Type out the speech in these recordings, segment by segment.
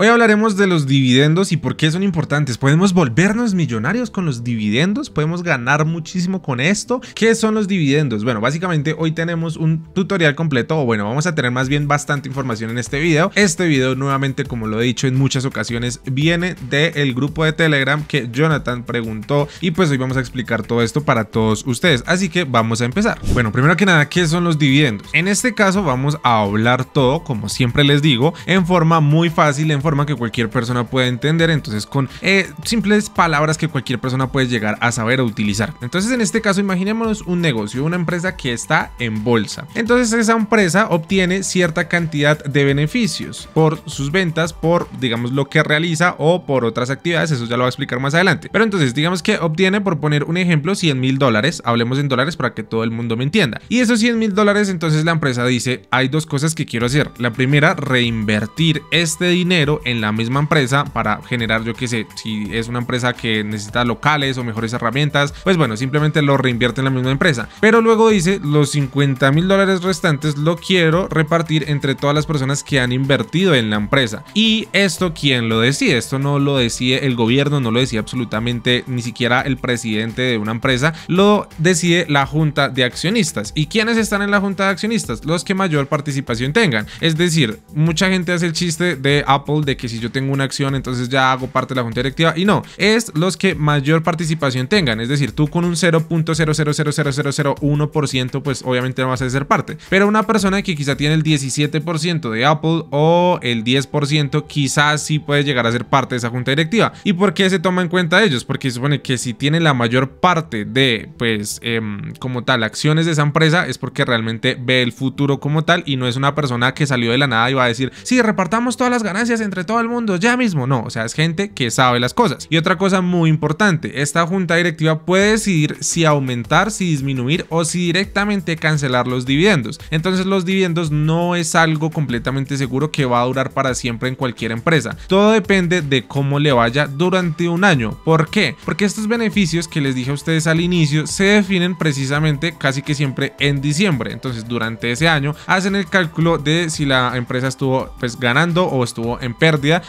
Hoy hablaremos de los dividendos y por qué son importantes. ¿Podemos volvernos millonarios con los dividendos? ¿Podemos ganar muchísimo con esto? ¿Qué son los dividendos? Bueno, básicamente hoy tenemos un tutorial completo, o bueno, vamos a tener más bien bastante información en este video. Este video, nuevamente, como lo he dicho en muchas ocasiones, viene del grupo de Telegram que Jonathan preguntó y pues hoy vamos a explicar todo esto para todos ustedes. Así que vamos a empezar. Bueno, primero que nada, ¿qué son los dividendos? En este caso vamos a hablar todo, como siempre les digo, en forma muy fácil, en forma forma que cualquier persona pueda entender, entonces con eh, simples palabras que cualquier persona puede llegar a saber o utilizar. Entonces en este caso imaginémonos un negocio, una empresa que está en bolsa. Entonces esa empresa obtiene cierta cantidad de beneficios por sus ventas, por digamos lo que realiza o por otras actividades, eso ya lo voy a explicar más adelante. Pero entonces digamos que obtiene, por poner un ejemplo, 100 mil dólares, hablemos en dólares para que todo el mundo me entienda. Y esos 100 mil dólares entonces la empresa dice, hay dos cosas que quiero hacer. La primera, reinvertir este dinero en la misma empresa para generar, yo qué sé, si es una empresa que necesita locales o mejores herramientas, pues bueno, simplemente lo reinvierte en la misma empresa. Pero luego dice, los 50 mil dólares restantes lo quiero repartir entre todas las personas que han invertido en la empresa. Y esto, ¿quién lo decide? Esto no lo decide el gobierno, no lo decide absolutamente ni siquiera el presidente de una empresa, lo decide la junta de accionistas. ¿Y quiénes están en la junta de accionistas? Los que mayor participación tengan. Es decir, mucha gente hace el chiste de Apple de que si yo tengo una acción, entonces ya hago parte de la junta directiva. Y no, es los que mayor participación tengan. Es decir, tú con un 0.0000001%, pues obviamente no vas a ser parte. Pero una persona que quizá tiene el 17% de Apple o el 10%, quizás sí puede llegar a ser parte de esa junta directiva. ¿Y por qué se toma en cuenta ellos? Porque supone que si tiene la mayor parte de, pues, em, como tal, acciones de esa empresa, es porque realmente ve el futuro como tal y no es una persona que salió de la nada y va a decir, sí, repartamos todas las ganancias entre todo el mundo ya mismo. No, o sea, es gente que sabe las cosas. Y otra cosa muy importante, esta junta directiva puede decidir si aumentar, si disminuir o si directamente cancelar los dividendos. Entonces los dividendos no es algo completamente seguro que va a durar para siempre en cualquier empresa. Todo depende de cómo le vaya durante un año. ¿Por qué? Porque estos beneficios que les dije a ustedes al inicio se definen precisamente casi que siempre en diciembre. Entonces durante ese año hacen el cálculo de si la empresa estuvo pues ganando o estuvo en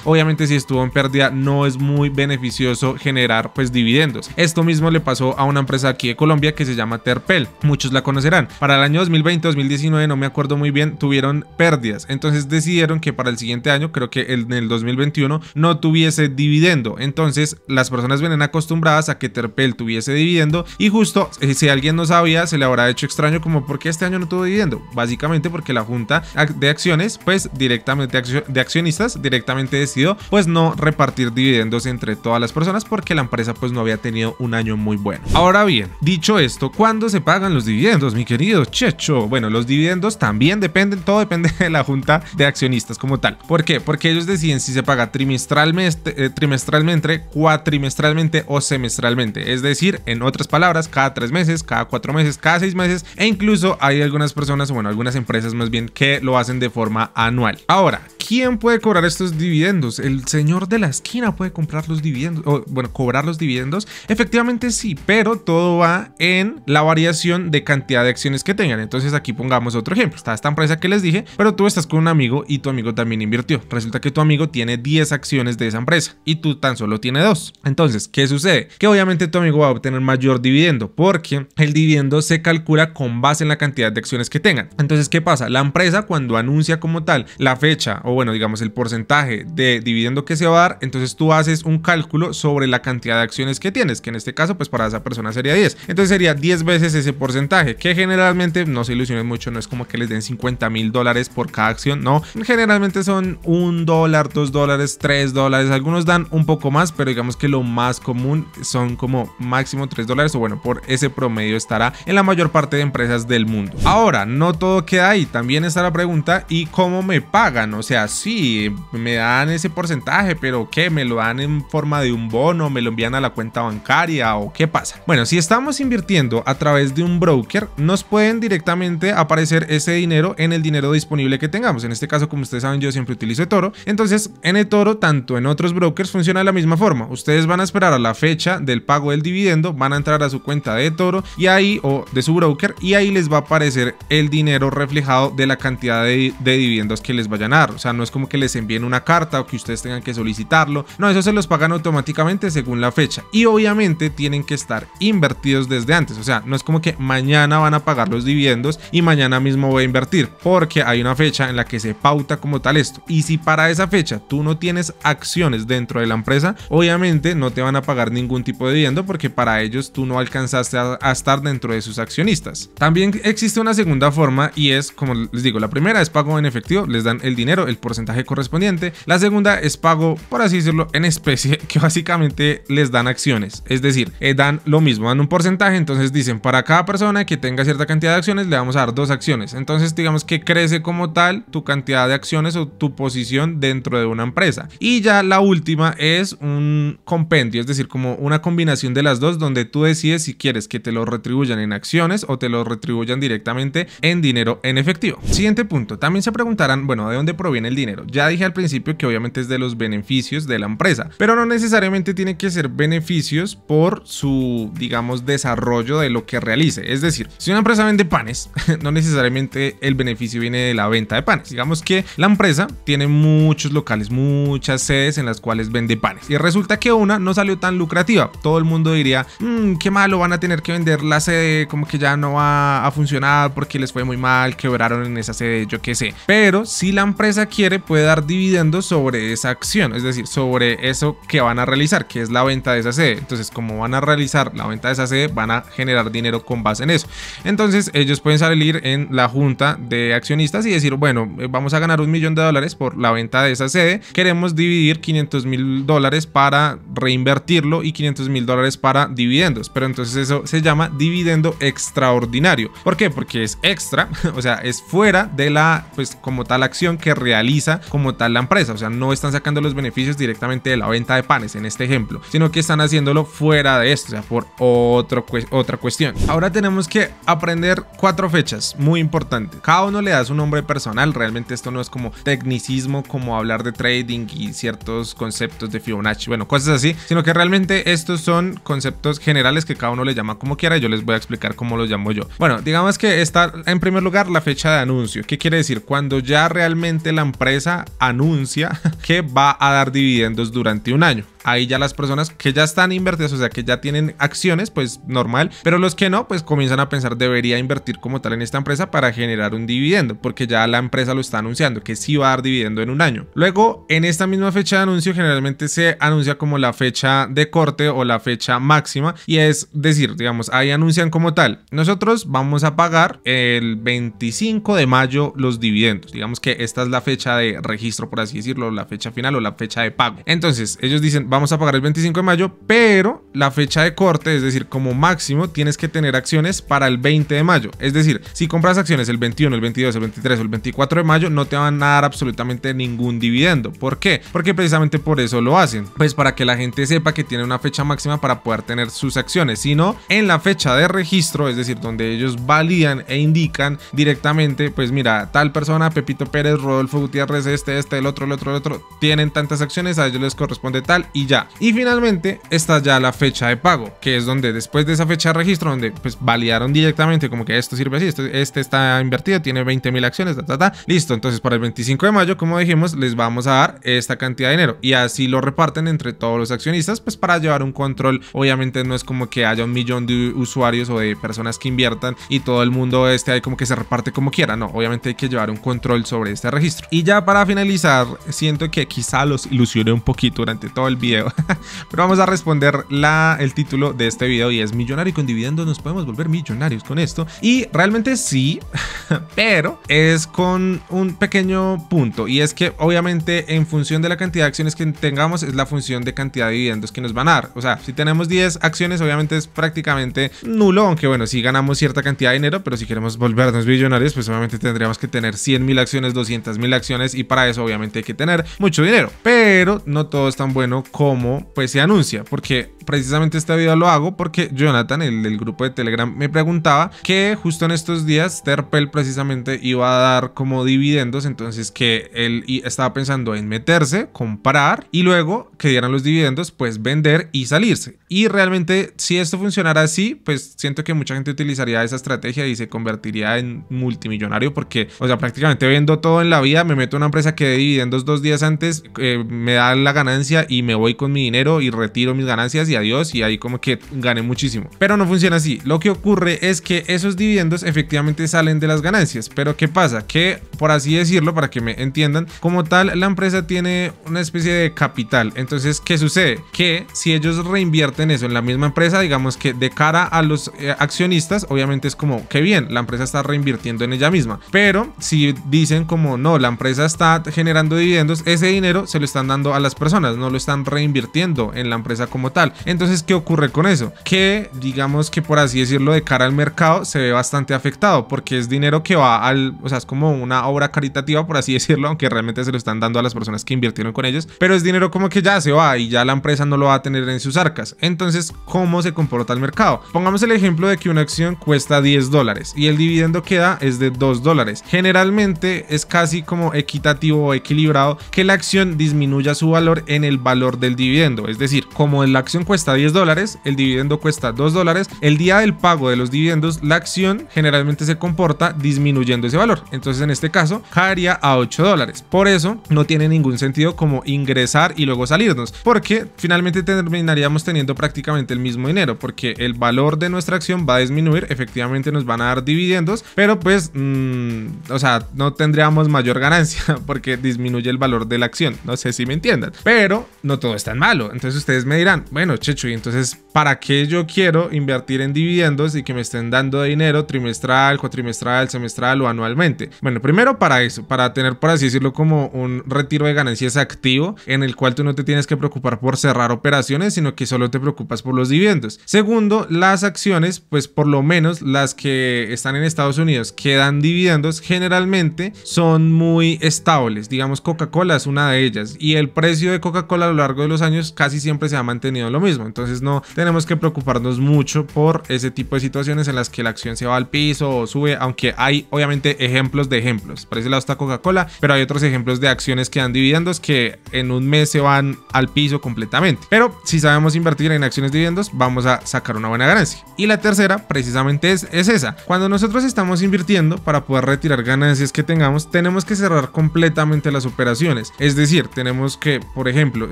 Obviamente si estuvo en pérdida no es muy beneficioso generar pues dividendos. Esto mismo le pasó a una empresa aquí de Colombia que se llama Terpel. Muchos la conocerán. Para el año 2020-2019 no me acuerdo muy bien, tuvieron pérdidas. Entonces decidieron que para el siguiente año, creo que en el 2021, no tuviese dividendo. Entonces las personas vienen acostumbradas a que Terpel tuviese dividendo y justo eh, si alguien no sabía se le habrá hecho extraño como porque este año no tuvo dividendo? Básicamente porque la junta de acciones pues directamente de accionistas directamente directamente decidió pues no repartir dividendos entre todas las personas porque la empresa pues no había tenido un año muy bueno. Ahora bien, dicho esto, cuando se pagan los dividendos, mi querido Checho? Bueno, los dividendos también dependen, todo depende de la junta de accionistas como tal. ¿Por qué? Porque ellos deciden si se paga trimestralmente, eh, trimestralmente, cuatrimestralmente o semestralmente. Es decir, en otras palabras, cada tres meses, cada cuatro meses, cada seis meses e incluso hay algunas personas, bueno, algunas empresas más bien que lo hacen de forma anual. Ahora, ¿Quién puede cobrar estos dividendos? ¿El señor de la esquina puede comprar los dividendos? bueno, cobrar los dividendos. Efectivamente sí, pero todo va en la variación de cantidad de acciones que tengan. Entonces aquí pongamos otro ejemplo. Está esta empresa que les dije, pero tú estás con un amigo y tu amigo también invirtió. Resulta que tu amigo tiene 10 acciones de esa empresa y tú tan solo tienes 2. Entonces, ¿qué sucede? Que obviamente tu amigo va a obtener mayor dividendo porque el dividendo se calcula con base en la cantidad de acciones que tengan. Entonces, ¿qué pasa? La empresa cuando anuncia como tal la fecha o bueno, digamos el porcentaje de dividendo que se va a dar, entonces tú haces un cálculo sobre la cantidad de acciones que tienes, que en este caso pues para esa persona sería 10. Entonces sería 10 veces ese porcentaje, que generalmente, no se ilusionen mucho, no es como que les den 50 mil dólares por cada acción, no. Generalmente son un dólar, dos dólares, tres dólares, algunos dan un poco más, pero digamos que lo más común son como máximo 3 dólares o bueno, por ese promedio estará en la mayor parte de empresas del mundo. Ahora, no todo queda ahí, también está la pregunta, ¿y cómo me pagan? O sea, si me dan ese porcentaje, pero ¿qué? ¿Me lo dan en forma de un bono? ¿Me lo envían a la cuenta bancaria? ¿O qué pasa? Bueno, si estamos invirtiendo a través de un broker, nos pueden directamente aparecer ese dinero en el dinero disponible que tengamos. En este caso, como ustedes saben, yo siempre utilizo Toro, Entonces, en Toro, tanto en otros brokers, funciona de la misma forma. Ustedes van a esperar a la fecha del pago del dividendo, van a entrar a su cuenta de Toro y ahí, o de su broker, y ahí les va a aparecer el dinero reflejado de la cantidad de, de dividendos que les vayan a dar. O sea, no es como que les envíen una carta o que ustedes tengan que solicitarlo, no, eso se los pagan automáticamente según la fecha y obviamente tienen que estar invertidos desde antes, o sea, no es como que mañana van a pagar los dividendos y mañana mismo voy a invertir, porque hay una fecha en la que se pauta como tal esto y si para esa fecha tú no tienes acciones dentro de la empresa, obviamente no te van a pagar ningún tipo de dividendo porque para ellos tú no alcanzaste a, estar dentro de sus accionistas. También existe una segunda forma y es, como les digo, la primera es pago en efectivo, les dan el dinero, el porcentaje porcentaje correspondiente. La segunda es pago, por así decirlo, en especie, que básicamente les dan acciones. Es decir, eh, dan lo mismo, dan un porcentaje. Entonces dicen, para cada persona que tenga cierta cantidad de acciones, le vamos a dar dos acciones. Entonces, digamos que crece como tal tu cantidad de acciones o tu posición dentro de una empresa. Y ya la última es un compendio, es decir, como una combinación de las dos donde tú decides si quieres que te lo retribuyan en acciones o te lo retribuyan directamente en dinero en efectivo. Siguiente punto, también se preguntarán, bueno, ¿de dónde proviene el dinero. Ya dije al principio que obviamente es de los beneficios de la empresa, pero no necesariamente tiene que ser beneficios por su, digamos, desarrollo de lo que realice. Es decir, si una empresa vende panes, no necesariamente el beneficio viene de la venta de panes. Digamos que la empresa tiene muchos locales, muchas sedes en las cuales vende panes. Y resulta que una no salió tan lucrativa. Todo el mundo diría, mmm, qué malo, van a tener que vender la sede, como que ya no va a funcionar porque les fue muy mal, quebraron en esa sede, yo qué sé. Pero si la empresa quiere puede dar dividendos sobre esa acción, es decir, sobre eso que van a realizar, que es la venta de esa sede. Entonces, como van a realizar la venta de esa sede, van a generar dinero con base en eso. Entonces, ellos pueden salir en la junta de accionistas y decir, bueno, eh, vamos a ganar un millón de dólares por la venta de esa sede, queremos dividir 500 mil dólares para reinvertirlo y 500 mil dólares para dividendos. Pero entonces eso se llama dividendo extraordinario. ¿Por qué? Porque es extra, o sea, es fuera de la, pues como tal acción que realiza como tal la empresa. O sea, no están sacando los beneficios directamente de la venta de panes en este ejemplo, sino que están haciéndolo fuera de esto, o sea, por otro, otra cuestión. Ahora tenemos que aprender cuatro fechas, muy importantes. Cada uno le da su nombre personal, realmente esto no es como tecnicismo, como hablar de trading y ciertos conceptos de Fibonacci, bueno, cosas así, sino que realmente estos son conceptos generales que cada uno le llama como quiera yo les voy a explicar cómo los llamo yo. Bueno, digamos que está en primer lugar la fecha de anuncio. ¿Qué quiere decir? Cuando ya realmente la empresa empresa anuncia que va a dar dividendos durante un año ahí ya las personas que ya están invertidas, o sea, que ya tienen acciones, pues normal, pero los que no, pues comienzan a pensar, debería invertir como tal en esta empresa para generar un dividendo, porque ya la empresa lo está anunciando, que sí va a dar dividendo en un año. Luego, en esta misma fecha de anuncio, generalmente se anuncia como la fecha de corte o la fecha máxima, y es decir, digamos, ahí anuncian como tal, nosotros vamos a pagar el 25 de mayo los dividendos, digamos que esta es la fecha de registro, por así decirlo, la fecha final o la fecha de pago. Entonces, ellos dicen, vamos vamos a pagar el 25 de mayo, pero la fecha de corte, es decir, como máximo tienes que tener acciones para el 20 de mayo. Es decir, si compras acciones el 21, el 22, el 23 o el 24 de mayo, no te van a dar absolutamente ningún dividendo. ¿Por qué? Porque precisamente por eso lo hacen. Pues para que la gente sepa que tiene una fecha máxima para poder tener sus acciones, Si no en la fecha de registro, es decir, donde ellos validan e indican directamente, pues mira, tal persona, Pepito Pérez, Rodolfo Gutiérrez, este, este, el otro, el otro, el otro, tienen tantas acciones, a ellos les corresponde tal y ya. Y finalmente está ya la fecha de pago, que es donde después de esa fecha de registro, donde pues validaron directamente como que esto sirve así, este, este está invertido, tiene 20 mil acciones, ta, ta, ta. Listo, entonces para el 25 de mayo, como dijimos, les vamos a dar esta cantidad de dinero y así lo reparten entre todos los accionistas, pues para llevar un control. Obviamente no es como que haya un millón de usuarios o de personas que inviertan y todo el mundo este ahí como que se reparte como quiera, no, obviamente hay que llevar un control sobre este registro. Y ya para finalizar, siento que quizá los ilusione un poquito durante todo el video Pero vamos a responder la, el título de este video y es millonario con dividendos nos podemos volver millonarios con esto. Y realmente sí, pero es con un pequeño punto y es que obviamente en función de la cantidad de acciones que tengamos es la función de cantidad de dividendos que nos van a dar. O sea, si tenemos 10 acciones obviamente es prácticamente nulo, aunque bueno, si ganamos cierta cantidad de dinero, pero si queremos volvernos billonarios, pues obviamente tendríamos que tener 100 mil acciones, 200 mil acciones y para eso obviamente hay que tener mucho dinero. Pero no todo es tan bueno como pues se anuncia, porque precisamente este video lo hago porque Jonathan, el del grupo de Telegram, me preguntaba que justo en estos días Terpel precisamente iba a dar como dividendos, entonces que él estaba pensando en meterse, comprar y luego que dieran los dividendos, pues vender y salirse. Y realmente si esto funcionara así, pues siento que mucha gente utilizaría esa estrategia y se convertiría en multimillonario porque, o sea, prácticamente vendo todo en la vida, me meto en una empresa que dé dividendos dos días antes, eh, me da la ganancia y me voy con mi dinero y retiro mis ganancias y dios y ahí como que gane muchísimo. Pero no funciona así. Lo que ocurre es que esos dividendos efectivamente salen de las ganancias. Pero ¿qué pasa? Que por así decirlo, para que me entiendan, como tal la empresa tiene una especie de capital. Entonces, ¿qué sucede? Que si ellos reinvierten eso en la misma empresa, digamos que de cara a los eh, accionistas, obviamente es como, que bien, la empresa está reinvirtiendo en ella misma. Pero si dicen como, no, la empresa está generando dividendos, ese dinero se lo están dando a las personas, no lo están reinvirtiendo en la empresa como tal. Entonces, ¿qué ocurre con eso? Que digamos que por así decirlo de cara al mercado se ve bastante afectado porque es dinero que va al, o sea, es como una obra caritativa por así decirlo, aunque realmente se lo están dando a las personas que invirtieron con ellos, pero es dinero como que ya se va y ya la empresa no lo va a tener en sus arcas. Entonces, ¿cómo se comporta el mercado? Pongamos el ejemplo de que una acción cuesta 10 dólares y el dividendo que da es de 2 dólares. Generalmente es casi como equitativo o equilibrado que la acción disminuya su valor en el valor del dividendo, es decir, como la acción cuesta 10 dólares, el dividendo cuesta 2 dólares, el día del pago de los dividendos, la acción generalmente se comporta disminuyendo ese valor. Entonces en este caso caería a 8 dólares. Por eso no tiene ningún sentido como ingresar y luego salirnos, porque finalmente terminaríamos teniendo prácticamente el mismo dinero, porque el valor de nuestra acción va a disminuir, efectivamente nos van a dar dividendos, pero pues, mm, o sea, no tendríamos mayor ganancia porque disminuye el valor de la acción. No sé si me entiendan, pero no todo es tan malo. Entonces ustedes me dirán, bueno, y entonces, ¿para qué yo quiero invertir en dividendos y que me estén dando dinero trimestral, cuatrimestral, semestral o anualmente? Bueno, primero para eso, para tener, por así decirlo, como un retiro de ganancias activo en el cual tú no te tienes que preocupar por cerrar operaciones, sino que solo te preocupas por los dividendos. Segundo, las acciones, pues por lo menos las que están en Estados Unidos que dan dividendos generalmente son muy estables. Digamos, Coca-Cola es una de ellas y el precio de Coca-Cola a lo largo de los años casi siempre se ha mantenido lo mismo. Entonces no tenemos que preocuparnos mucho por ese tipo de situaciones en las que la acción se va al piso o sube, aunque hay obviamente ejemplos de ejemplos. Por ese lado está Coca-Cola, pero hay otros ejemplos de acciones que dan dividendos que en un mes se van al piso completamente. Pero si sabemos invertir en acciones dividendos, vamos a sacar una buena ganancia. Y la tercera precisamente es, es esa. Cuando nosotros estamos invirtiendo para poder retirar ganancias que tengamos, tenemos que cerrar completamente las operaciones. Es decir, tenemos que, por ejemplo,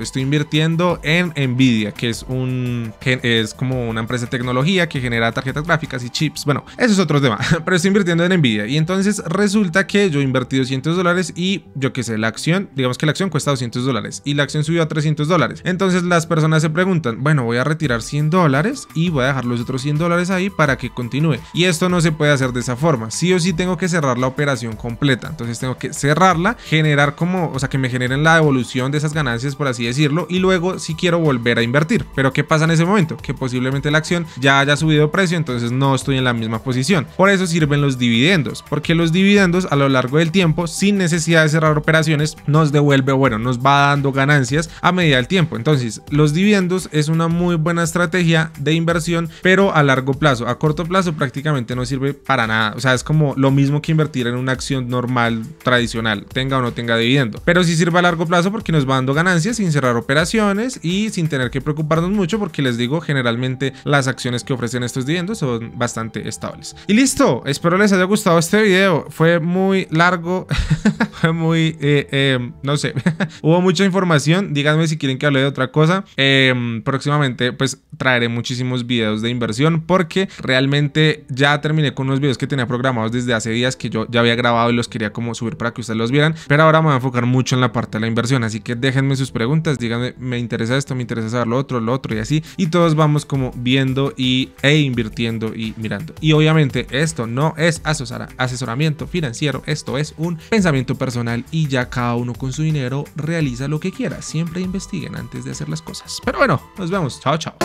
estoy invirtiendo en Nvidia, que es un, es como una empresa de tecnología que genera tarjetas gráficas y chips. Bueno, eso es otro tema, pero estoy invirtiendo en Nvidia. Y entonces resulta que yo invertí 200 dólares y yo qué sé, la acción, digamos que la acción cuesta 200 dólares y la acción subió a 300 dólares. Entonces las personas se preguntan, bueno, voy a retirar 100 dólares y voy a dejar los otros 100 dólares ahí para que continúe. Y esto no se puede hacer de esa forma. Sí o sí tengo que cerrar la operación completa. Entonces tengo que cerrarla, generar como, o sea, que me generen la devolución de esas ganancias, por así decirlo, y luego si quiero volver a invertir. Pero ¿qué pasa en ese momento? Que posiblemente la acción ya haya subido precio, entonces no estoy en la misma posición. Por eso sirven los dividendos, porque los dividendos a lo largo del tiempo, sin necesidad de cerrar operaciones, nos devuelve, bueno, nos va dando ganancias a medida del tiempo. Entonces, los dividendos es una muy buena estrategia de inversión, pero a largo plazo. A corto plazo prácticamente no sirve para nada. O sea, es como lo mismo que invertir en una acción normal, tradicional, tenga o no tenga dividendo. Pero sí sirve a largo plazo porque nos va dando ganancias sin cerrar operaciones y sin tener que preocuparnos mucho porque les digo, generalmente las acciones que ofrecen estos dividendos son bastante estables. Y listo, espero les haya gustado este video. Fue muy largo, fue muy, eh, em, no sé, hubo mucha información. Díganme si quieren que hable de otra cosa. Em, próximamente pues traeré muchísimos videos de inversión porque realmente ya terminé con unos videos que tenía programados desde hace días que yo ya había grabado y los quería como subir para que ustedes los vieran. Pero ahora me voy a enfocar mucho en la parte de la inversión. Así que déjenme sus preguntas, díganme, me interesa esto, me interesa saber lo otro, lo otro y así. Y todos vamos como viendo y, e invirtiendo y mirando. Y obviamente esto no es asesoramiento financiero, esto es un pensamiento personal y ya cada uno con su dinero realiza lo que quiera. Siempre investiguen antes de hacer las cosas. Pero bueno, nos vemos. Chao, chao.